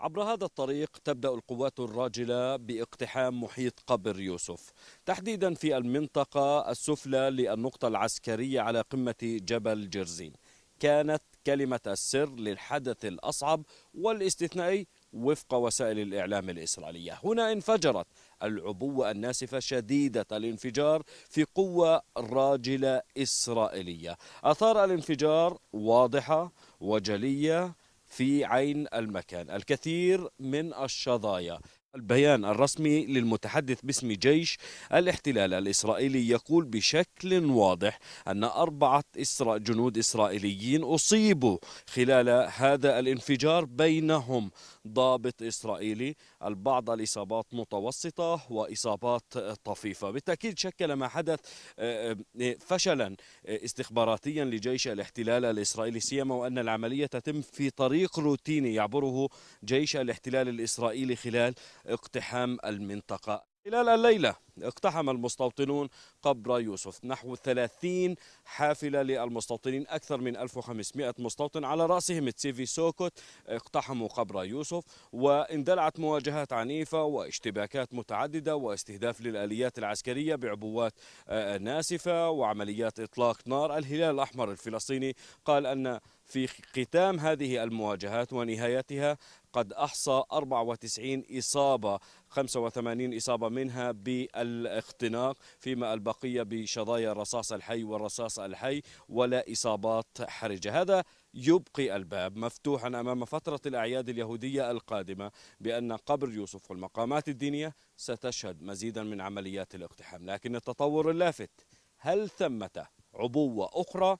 عبر هذا الطريق تبدأ القوات الراجلة باقتحام محيط قبر يوسف تحديدا في المنطقة السفلى للنقطة العسكرية على قمة جبل جرزين كانت كلمة السر للحدث الأصعب والاستثنائي وفق وسائل الإعلام الإسرائيلية هنا انفجرت العبوة الناسفة شديدة الانفجار في قوة راجلة إسرائيلية أثار الانفجار واضحة وجلية في عين المكان الكثير من الشظايا البيان الرسمي للمتحدث باسم جيش الاحتلال الإسرائيلي يقول بشكل واضح أن أربعة إسرا جنود إسرائيليين أصيبوا خلال هذا الانفجار بينهم ضابط إسرائيلي البعض الإصابات متوسطة وإصابات طفيفة بالتأكيد شكل ما حدث آه، آه، فشلا آه، استخباراتيا لجيش الاحتلال الإسرائيلي سيما وأن العملية تتم في طريق روتيني يعبره جيش الاحتلال الإسرائيلي خلال اقتحام المنطقة خلال الليلة اقتحم المستوطنون قبر يوسف نحو 30 حافلة للمستوطنين أكثر من 1500 مستوطن على رأسهم تسيفي سوكوت اقتحموا قبر يوسف واندلعت مواجهات عنيفة واشتباكات متعددة واستهداف للآليات العسكرية بعبوات آه، ناسفة وعمليات إطلاق نار الهلال الأحمر الفلسطيني قال أن في ختام هذه المواجهات ونهايتها قد أحصى 94 إصابة 85 إصابة منها بالاختناق فيما البقية بشظايا الرصاص الحي والرصاص الحي ولا إصابات حرجة هذا يبقي الباب مفتوحا أمام فترة الأعياد اليهودية القادمة بأن قبر يوسف والمقامات الدينية ستشهد مزيدا من عمليات الاقتحام لكن التطور اللافت هل ثمة عبوة أخرى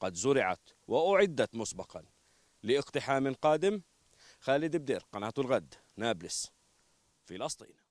قد زرعت وأعدت مسبقا لاقتحام قادم خالد بدير قناة الغد نابلس فلسطين